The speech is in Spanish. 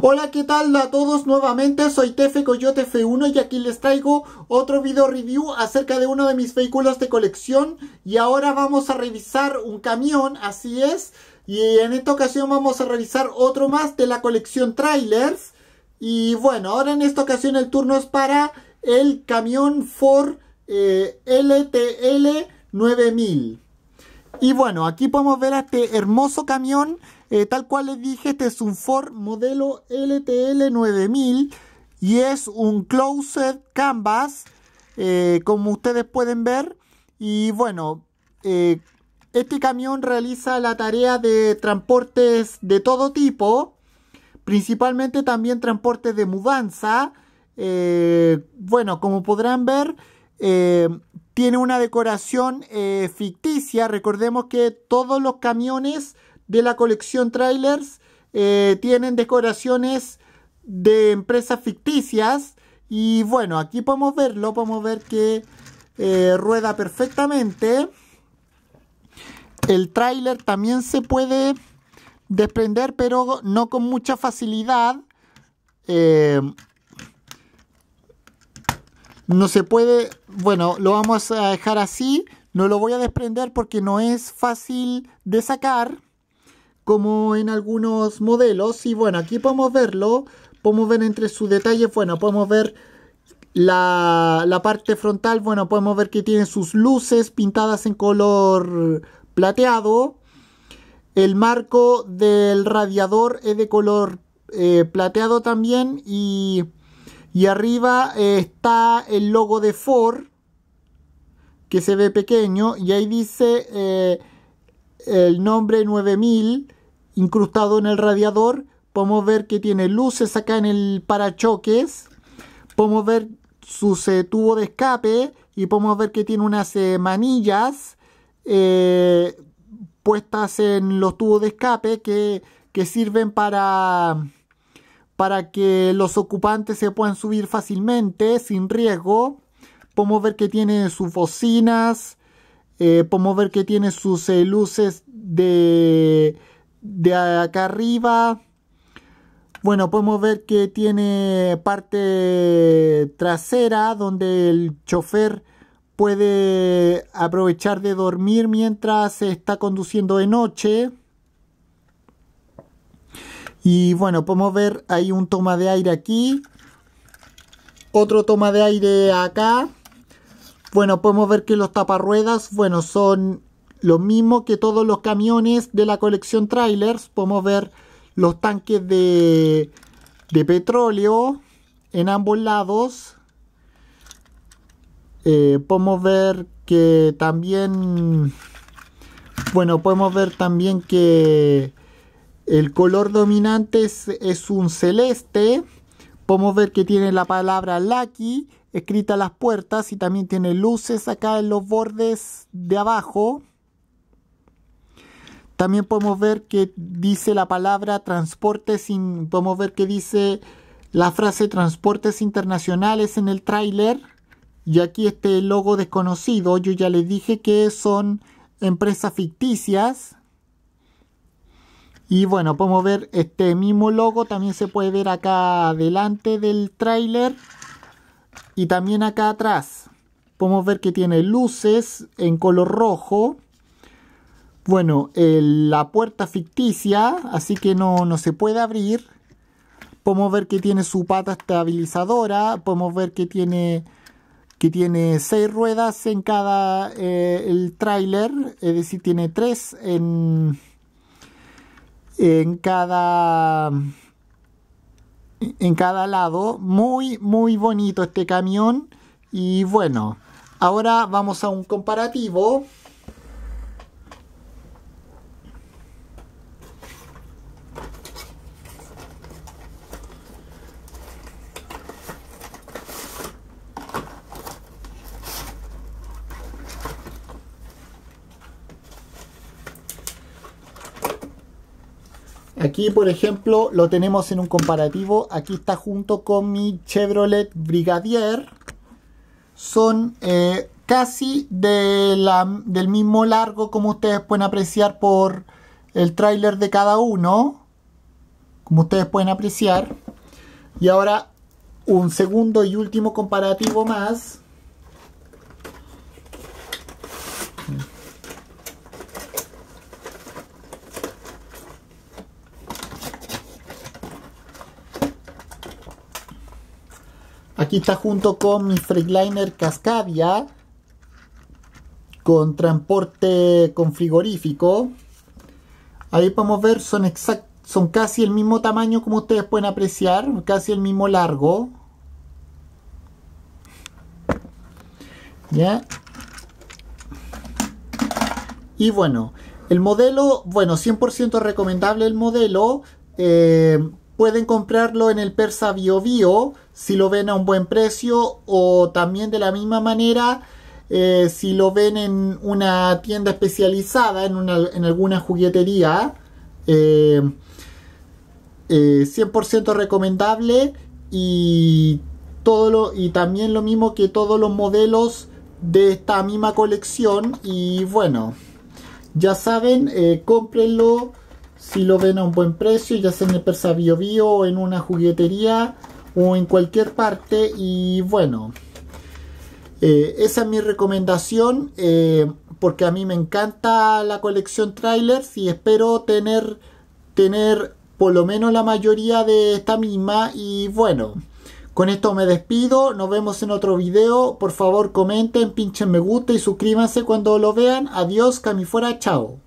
Hola, ¿qué tal a todos? Nuevamente soy Tefe Coyote F1 y aquí les traigo otro video review acerca de uno de mis vehículos de colección y ahora vamos a revisar un camión, así es, y en esta ocasión vamos a revisar otro más de la colección trailers y bueno, ahora en esta ocasión el turno es para el camión Ford LTL eh, 9000. Y bueno, aquí podemos ver a este hermoso camión. Eh, tal cual les dije, este es un Ford modelo LTL 9000 y es un Closed Canvas, eh, como ustedes pueden ver. Y bueno, eh, este camión realiza la tarea de transportes de todo tipo, principalmente también transportes de mudanza. bueno, como podrán ver, tiene una decoración eh, ficticia. Recordemos que todos los camiones de la colección trailers eh, tienen decoraciones de empresas ficticias. Y bueno, aquí podemos verlo. Podemos ver que eh, rueda perfectamente. El trailer también se puede desprender, pero no con mucha facilidad. No se puede, bueno, lo vamos a dejar así. No lo voy a desprender porque no es fácil de sacar como en algunos modelos. Y bueno, aquí podemos verlo. Podemos ver entre sus detalles, bueno, podemos ver la, parte frontal. Bueno, podemos ver que tiene sus luces pintadas en color plateado. El marco del radiador es de color eh, plateado también y y arriba eh, está el logo de Ford, que se ve pequeño, y ahí dice eh, el nombre 9000 incrustado en el radiador. Podemos ver que tiene luces acá en el parachoques. Podemos ver su eh, tubo de escape y podemos ver que tiene unas manillas puestas en los tubos de escape que sirven para para que los ocupantes se puedan subir fácilmente, sin riesgo. Podemos ver que tiene sus bocinas, eh, podemos ver que tiene sus eh, luces de, de acá arriba. Bueno, podemos ver que tiene parte trasera donde el chofer puede aprovechar de dormir mientras se está conduciendo de noche. Y bueno, podemos ver, hay un toma de aire aquí. Otro toma de aire acá. Bueno, podemos ver que los taparruedas, bueno, son lo mismo que todos los camiones de la colección trailers. Podemos ver los tanques de, de petróleo en ambos lados. Eh, podemos ver que también, bueno, podemos ver también que el color dominante es, un celeste. Podemos ver que tiene la palabra Lucky escrita a las puertas y también tiene luces acá en los bordes de abajo. También podemos ver que dice la palabra transporte sin, podemos ver que dice la frase transportes internacionales en el tráiler. Y aquí este logo desconocido, yo ya les dije que son empresas ficticias. Y bueno, podemos ver este mismo logo, también se puede ver acá delante del tráiler y también acá atrás. Podemos ver que tiene luces en color rojo. Bueno, la puerta ficticia, así que no, se puede abrir. Podemos ver que tiene su pata estabilizadora, podemos ver que tiene que tiene seis ruedas en cada eh, el tráiler, es decir, tiene tres en en cada en cada lado. Muy, muy bonito este camión. Y bueno, ahora vamos a un comparativo. Aquí, por ejemplo, lo tenemos en un comparativo. Aquí está junto con mi Chevrolet Brigadier. Son eh, casi del mismo largo como ustedes pueden apreciar por el tráiler de cada uno. Como ustedes pueden apreciar. Y ahora un segundo y último comparativo más. Aquí está junto con mi Freightliner Cascadia. Con transporte con frigorífico. Ahí podemos ver, son, exact, son casi el mismo tamaño como ustedes pueden apreciar. Casi el mismo largo. ¿Ya? Y bueno, el modelo, bueno, 100% recomendable el modelo. Eh, Pueden comprarlo en el Persa Bio Bio si lo ven a un buen precio o también de la misma manera eh, si lo ven en una tienda especializada, en, alguna juguetería. 100% eh, eh, recomendable y, todo lo, y también lo mismo que todos los modelos de esta misma colección y bueno ya saben, cómprenlo si lo ven a un buen precio, ya sea en el Persa Bio Bio o en una juguetería o en cualquier parte. Y bueno, eh, esa es mi recomendación eh, porque a mí me encanta la colección trailers y espero tener, tener por lo menos la mayoría de esta misma. Y bueno. Con esto me despido, nos vemos en otro video, por favor comenten, pinchen me gusta y suscríbanse cuando lo vean. Adiós, cami fuera, chao.